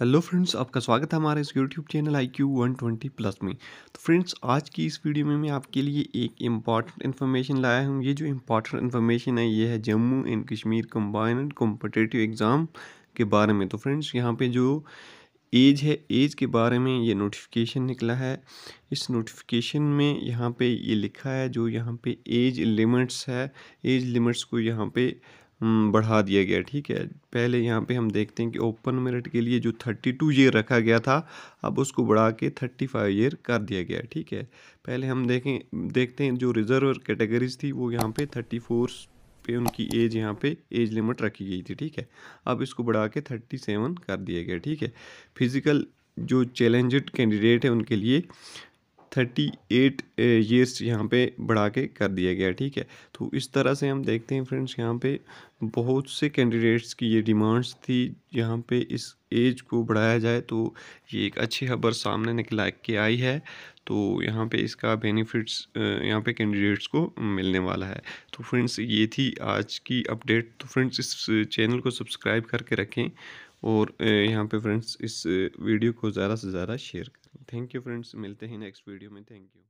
hello friends आपका स्वागत है हमारे इस YouTube channel I Q one twenty plus में तो फ्रेंड्स आज की इस वीडियो में मैं आपके लिए एक इम्पॉर्टेंट इन्फॉर्मेशन लाया हूँ ये जो इम्पॉर्टेंट इन्फॉर्मेशन है ये है Jammu and Kashmir combined competitive exam के बारे में तो फ्रेंड्स यहाँ पे जो एज है एज के बारे में ये नोटिफिकेशन निकला है इस नोटिफिकेशन में यहाँ पर ये लिखा है जो यहाँ पर एज लिमिट्स है एज लिमिट्स को यहाँ पर हम्म, बढ़ा दिया गया ठीक है पहले यहाँ पे हम देखते हैं कि ओपन मेरिट के लिए जो थर्टी टू ईयर रखा गया था अब उसको बढ़ा के थर्टी फाइव ईयर कर दिया गया ठीक है पहले हम देखें देखते हैं जो रिज़र्व कैटेगरीज थी वो यहाँ पे थर्टी फोर पे उनकी एज यहाँ पे एज लिमिट रखी गई थी ठीक है अब इसको बढ़ा के थर्टी सेवन कर दिया गया ठीक है फिज़िकल जो चैलेंजड कैंडिडेट है उनके लिए थर्टी एट ईयर्स यहाँ पे बढ़ा के कर दिया गया ठीक है तो इस तरह से हम देखते हैं फ्रेंड्स यहाँ पे बहुत से कैंडिडेट्स की ये डिमांड्स थी यहाँ पे इस एज को बढ़ाया जाए तो ये एक अच्छी खबर सामने निकला के आई है तो यहाँ पे इसका बेनिफिट्स eh, यहाँ पे कैंडिडेट्स को मिलने वाला है तो फ्रेंड्स ये थी आज की अपडेट तो फ्रेंड्स इस चैनल को सब्सक्राइब करके रखें और eh, यहाँ पे फ्रेंड्स इस वीडियो eh, को ज़्यादा से ज़्यादा शेयर करें थैंक यू फ्रेंड्स मिलते हैं नेक्स्ट वीडियो में थैंक यू